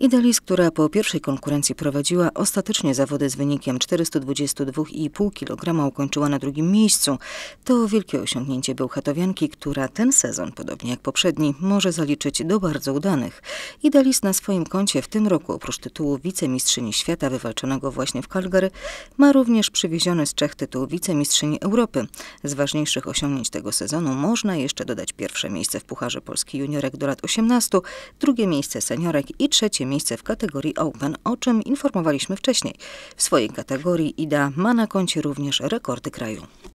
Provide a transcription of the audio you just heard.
Idalis, która po pierwszej konkurencji prowadziła ostatecznie zawody z wynikiem 422,5 kg, ukończyła na drugim miejscu. To wielkie osiągnięcie Bełchatowianki, która ten sezon, podobnie jak poprzedni, może zaliczyć do bardzo udanych. Idalis na swoim koncie w tym roku, oprócz tytułu wicemistrzyni świata wywalczonego właśnie w Calgary, ma również przywieziony z Czech tytuł wicemistrzyni Europy. Z ważniejszych osiągnięć tego sezonu można jeszcze dodać pierwsze miejsce w Pucharze Polski Juniorek do lat 18, drugie miejsce seniorek i trzecie miejsce w kategorii Open, o czym informowaliśmy wcześniej. W swojej kategorii Ida ma na koncie również rekordy kraju.